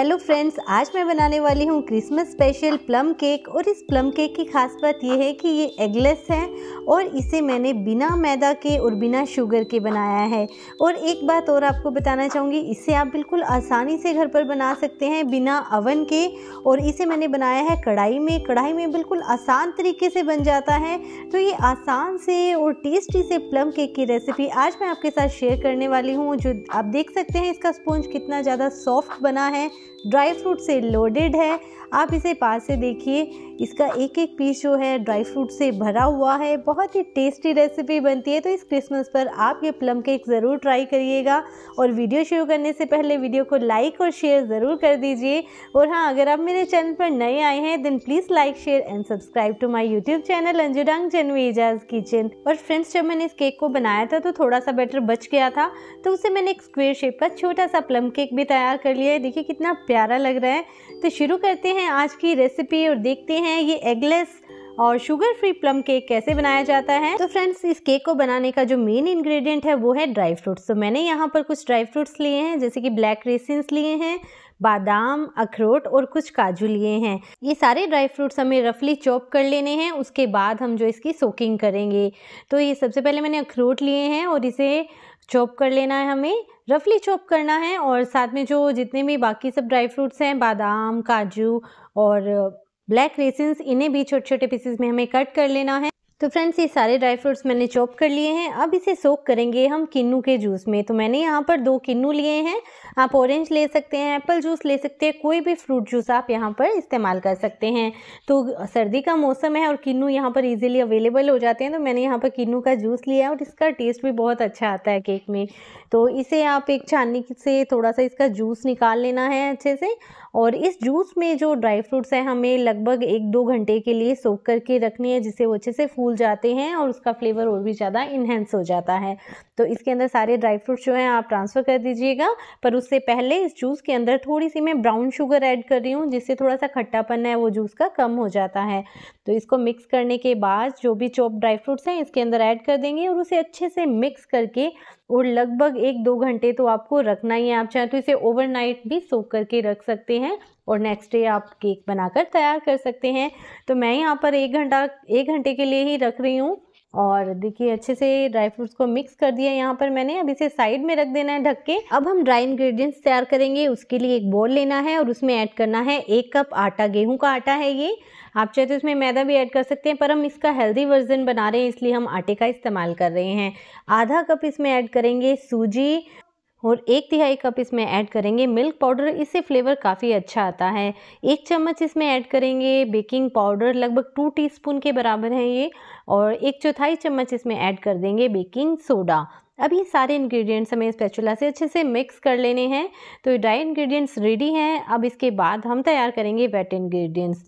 hello friends आज मैं बनाने वाली हूँ क्रिसमस स्पेशल प्लम केक और इस प्लम केक की खास बात यह है कि ये एगलेस है और इसे मैंने बिना मैदा के और बिना शुगर के बनाया है और एक बात और आपको बताना चाहूँगी इसे आप बिल्कुल आसानी से घर पर बना सकते हैं बिना अवन के और इसे मैंने बनाया है कढ़ाई में कढ़ाई में बिल्कुल आसान तरीके से बन जाता है तो ये आसान से और टेस्टी से प्लम केक की रेसिपी आज मैं आपके साथ शेयर करने वाली हूँ जो आप देख सकते हैं इसका स्पॉन्ज कितना ज़्यादा सॉफ्ट बना है ड्राई फ्रूट से लोडेड है आप इसे पास से देखिए इसका एक एक पीस जो है ड्राई फ्रूट से भरा हुआ है बहुत ही टेस्टी रेसिपी बनती है तो इस क्रिसमस पर आप ये प्लम केक ज़रूर ट्राई करिएगा और वीडियो शुरू करने से पहले वीडियो को लाइक और शेयर ज़रूर कर दीजिए और हाँ अगर आप मेरे चैनल पर नए आए हैं then please like share and subscribe to my YouTube channel अंजुडांग जनवेजाज किचन और फ्रेंड्स जब मैंने इस केक को बनाया था तो थोड़ा सा बैटर बच गया था तो उसे मैंने एक स्क्वेयर शेप का छोटा सा प्लम केक भी तैयार कर लिया है देखिए कितना कितना प्यारा लग रहा है तो शुरू करते हैं आज की रेसिपी और देखते हैं ये एगलेस और शुगर फ्री प्लम केक कैसे बनाया जाता है तो फ्रेंड्स इस केक को बनाने का जो मेन इंग्रेडिएंट है वो है ड्राई फ्रूट्स तो मैंने यहाँ पर कुछ ड्राई फ्रूट्स लिए हैं जैसे कि ब्लैक रेसिन्स लिए हैं बादाम अखरोट और कुछ काजू लिए हैं ये सारे ड्राई फ्रूट्स हमें रफली चॉप कर लेने हैं उसके बाद हम जो इसकी सोकिंग करेंगे तो ये सबसे पहले मैंने अखरोट लिए हैं और इसे चॉप कर लेना है हमें रफली चॉप करना है और साथ में जो जितने भी बाकी सब ड्राई फ्रूट्स हैं बादाम काजू और ब्लैक रेसिन्स इन्हें भी छोटे छोटे पीसेस में हमें कट कर लेना है तो फ्रेंड्स ये सारे ड्राई फ्रूट्स मैंने चॉप कर लिए हैं अब इसे सोक करेंगे हम किन्नू के जूस में तो मैंने यहाँ पर दो किन्नू लिए हैं आप ऑरेंज ले सकते हैं एप्पल जूस ले सकते हैं कोई भी फ्रूट जूस आप यहाँ पर इस्तेमाल कर सकते हैं तो सर्दी का मौसम है और किन्नू यहाँ पर ईजिली अवेलेबल हो जाते हैं तो मैंने यहाँ पर किन्नू का जूस लिया है और इसका टेस्ट भी बहुत अच्छा आता है केक में तो इसे आप एक छाननी से थोड़ा सा इसका जूस निकाल लेना है अच्छे से और इस जूस में जो ड्राई फ्रूट्स हैं हमें लगभग एक दो घंटे के लिए सोख करके रखनी है जिससे वो अच्छे से फूल फूल जाते हैं और उसका फ्लेवर और भी ज़्यादा इन्हेंस हो जाता है तो इसके अंदर सारे ड्राई फ्रूट जो हैं आप ट्रांसफ़र कर दीजिएगा पर उससे पहले इस जूस के अंदर थोड़ी सी मैं ब्राउन शुगर ऐड कर रही हूँ जिससे थोड़ा सा खट्टापन है वो जूस का कम हो जाता है तो इसको मिक्स करने के बाद जो भी चॉप ड्राई फ्रूट्स हैं इसके अंदर ऐड कर देंगे और उसे अच्छे से मिक्स करके और लगभग एक दो घंटे तो आपको रखना ही है आप चाहें तो इसे ओवरनाइट भी सोख करके रख सकते हैं और नेक्स्ट डे आप केक बनाकर तैयार कर सकते हैं तो मैं यहाँ पर एक घंटा एक घंटे के लिए ही रख रही हूँ और देखिए अच्छे से ड्राई फ्रूट्स को मिक्स कर दिया यहाँ पर मैंने अब इसे साइड में रख देना है ढक के अब हम ड्राई इंग्रेडिएंट्स तैयार करेंगे उसके लिए एक बॉल लेना है और उसमें ऐड करना है एक कप आटा गेहूं का आटा है ये आप चाहे तो इसमें मैदा भी ऐड कर सकते हैं पर हम इसका हेल्दी वर्जन बना रहे हैं इसलिए हम आटे का इस्तेमाल कर रहे हैं आधा कप इसमें ऐड करेंगे सूजी और एक तिहाई कप इसमें ऐड करेंगे मिल्क पाउडर इससे फ्लेवर काफ़ी अच्छा आता है एक चम्मच इसमें ऐड करेंगे बेकिंग पाउडर लगभग टू टीस्पून के बराबर है ये और एक चौथाई चम्मच इसमें ऐड कर देंगे बेकिंग सोडा अब ये सारे इंग्रेडिएंट्स हमें स्पेचुला से अच्छे से मिक्स कर लेने हैं तो ड्राई इंग्रेडिएंट्स रेडी हैं अब इसके बाद हम तैयार करेंगे वेट इंग्रेडिएंट्स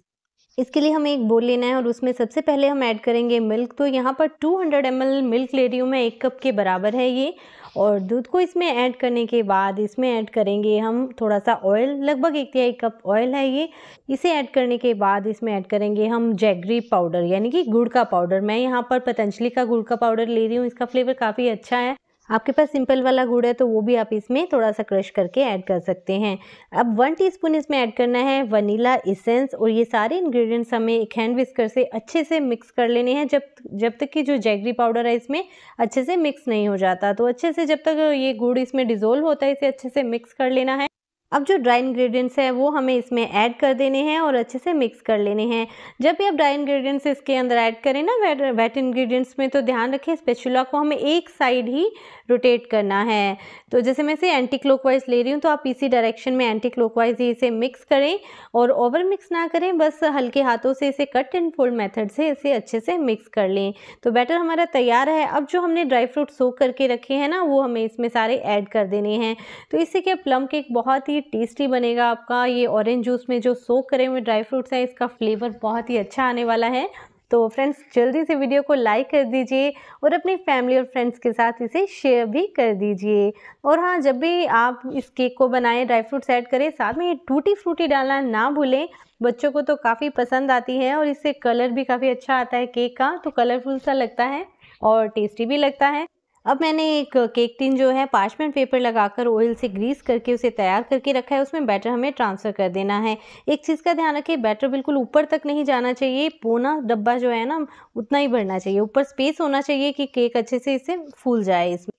इसके लिए हमें एक बोल लेना है और उसमें सबसे पहले हम ऐड करेंगे मिल्क तो यहाँ पर 200 हंड्रेड मिल्क ले रही हूँ मैं एक कप के बराबर है ये और दूध को इसमें ऐड करने के बाद इसमें ऐड करेंगे हम थोड़ा सा ऑयल लगभग एक तिहाई कप ऑयल है ये इसे ऐड करने के बाद इसमें ऐड करेंगे हम जैगरी पाउडर यानी कि गुड़ का पाउडर मैं यहाँ पर पतंजलि का गुड़ का पाउडर ले रही हूँ इसका फ्लेवर काफ़ी अच्छा है आपके पास सिंपल वाला गुड़ है तो वो भी आप इसमें थोड़ा सा क्रश करके ऐड कर सकते हैं अब वन टीस्पून इसमें ऐड करना है वनीला इसेंस और ये सारे इंग्रेडिएंट्स हमें एक हैंड विस्कर से अच्छे से मिक्स कर लेने हैं जब जब तक कि जो जैगरी पाउडर है इसमें अच्छे से मिक्स नहीं हो जाता तो अच्छे से जब तक ये गुड़ इसमें डिज़ोल्व होता है इसे अच्छे से मिक्स कर लेना है अब जो ड्राई इंग्रेडिएंट्स हैं वो हमें इसमें ऐड कर देने हैं और अच्छे से मिक्स कर लेने हैं जब भी आप ड्राई इंग्रेडिएंट्स इसके अंदर ऐड करें ना वेट वेट इंग्रेडिएंट्स में तो ध्यान रखें स्पेचुला को हमें एक साइड ही रोटेट करना है तो जैसे मैं इसे एंटी वाइज ले रही हूँ तो आप इसी डायरेक्शन में एंटी वाइज ही इसे मिक्स करें और ओवर मिक्स ना करें बस हल्के हाथों से इसे कट एंड फोल्ड मेथड से इसे अच्छे से मिक्स कर लें तो बैटर हमारा तैयार है अब जो हमने ड्राई फ्रूट सोक करके रखे हैं ना वो हमें इसमें सारे ऐड कर देने हैं तो इससे क्या प्लम केक बहुत ही टेस्टी बनेगा आपका ये ऑरेंज जूस में जो सोक करे हुए ड्राई फ्रूट्स हैं इसका फ्लेवर बहुत ही अच्छा आने वाला है तो फ्रेंड्स जल्दी से वीडियो को लाइक कर दीजिए और अपनी फैमिली और फ्रेंड्स के साथ इसे शेयर भी कर दीजिए और हाँ जब भी आप इस केक को बनाएं ड्राई फ्रूट्स ऐड करें साथ में ये टूटी फ्रूटी डालना ना भूलें बच्चों को तो काफ़ी पसंद आती है और इससे कलर भी काफ़ी अच्छा आता है केक का तो कलरफुल सा लगता है और टेस्टी भी लगता है अब मैंने एक केक टिन जो है पार्चमेंट पेपर लगाकर ऑयल से ग्रीस करके उसे तैयार करके रखा है उसमें बैटर हमें ट्रांसफ़र कर देना है एक चीज़ का ध्यान रखें बैटर बिल्कुल ऊपर तक नहीं जाना चाहिए पोना डब्बा जो है ना उतना ही भरना चाहिए ऊपर स्पेस होना चाहिए कि केक अच्छे से इसे फूल जाए इसमें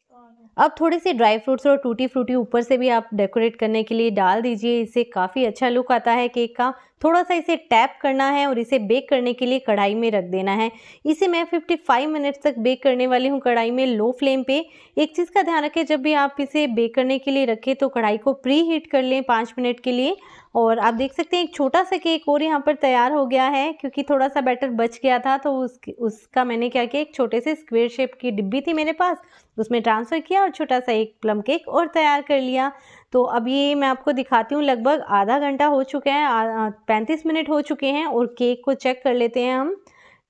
अब थोड़े से ड्राई फ्रूट्स और टूटी फ्रूटी ऊपर से भी आप डेकोरेट करने के लिए डाल दीजिए इससे काफ़ी अच्छा लुक आता है केक का थोड़ा सा इसे टैप करना है और इसे बेक करने के लिए कढ़ाई में रख देना है इसे मैं 55 मिनट्स तक बेक करने वाली हूँ कढ़ाई में लो फ्लेम पे एक चीज़ का ध्यान रखें जब भी आप इसे बेक करने के लिए रखें तो कढ़ाई को प्री हीट कर लें पाँच मिनट के लिए और आप देख सकते हैं एक छोटा सा केक और यहाँ पर तैयार हो गया है क्योंकि थोड़ा सा बैटर बच गया था तो उस उसका मैंने क्या किया एक छोटे से स्क्वेयर शेप की डिब्बी थी मेरे पास उसमें ट्रांसफ़र किया और छोटा सा एक प्लम केक और तैयार कर लिया तो अब ये मैं आपको दिखाती हूँ लगभग आधा घंटा हो चुका है पैंतीस मिनट हो चुके हैं और केक को चेक कर लेते हैं हम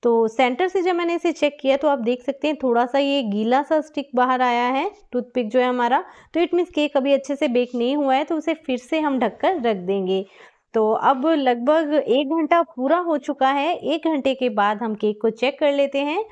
तो सेंटर से जब मैंने इसे चेक किया तो आप देख सकते हैं थोड़ा सा ये गीला सा स्टिक बाहर आया है टूथपिक जो है हमारा तो इट मीन्स केक अभी अच्छे से बेक नहीं हुआ है तो उसे फिर से हम ढककर रख देंगे तो अब लगभग एक घंटा पूरा हो चुका है एक घंटे के बाद हम केक को चेक कर लेते हैं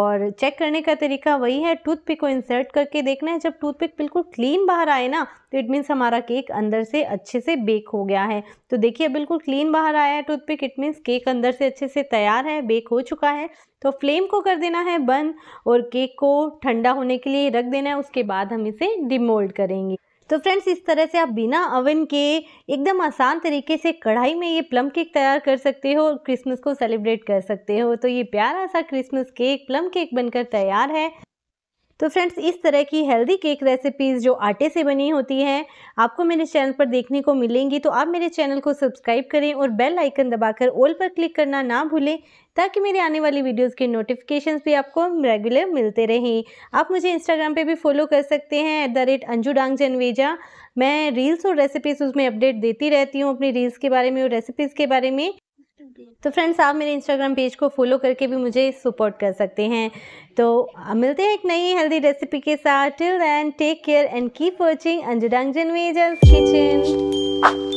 और चेक करने का तरीका वही है टूथपिक को इंसर्ट करके देखना है जब टूथपिक बिल्कुल क्लीन बाहर आए ना तो इट मीन्स हमारा केक अंदर से अच्छे से बेक हो गया है तो देखिए बिल्कुल क्लीन बाहर आया है टूथपिक इट मीन्स केक अंदर से अच्छे से तैयार है बेक हो चुका है तो फ्लेम को कर देना है बंद और केक को ठंडा होने के लिए रख देना है उसके बाद हम इसे डिमोल्ड करेंगे तो फ्रेंड्स इस तरह से आप बिना अवन के एकदम आसान तरीके से कढ़ाई में ये प्लम केक तैयार कर सकते हो और क्रिसमस को सेलिब्रेट कर सकते हो तो ये प्यारा सा क्रिसमस केक प्लम केक बनकर तैयार है तो फ्रेंड्स इस तरह की हेल्दी केक रेसिपीज़ जो आटे से बनी होती हैं आपको मेरे चैनल पर देखने को मिलेंगी तो आप मेरे चैनल को सब्सक्राइब करें और बेल आइकन दबाकर ऑल पर क्लिक करना ना भूलें ताकि मेरे आने वाली वीडियोस के नोटिफिकेशंस भी आपको रेगुलर मिलते रहें आप मुझे इंस्टाग्राम पे भी फॉलो कर सकते हैं at the rate Anju Dang Janweja मैं रील्स और रेसिपीज़ उसमें अपडेट देती रहती हूँ अपनी रील्स के बारे में और रेसिपीज़ के बारे में तो फ्रेंड्स आप मेरे इंस्टाग्राम पेज को फॉलो करके भी मुझे सपोर्ट कर सकते हैं तो मिलते हैं एक नई हेल्दी रेसिपी के साथ till then take care and keep watching अंजुडंग जनवेजल्स किचन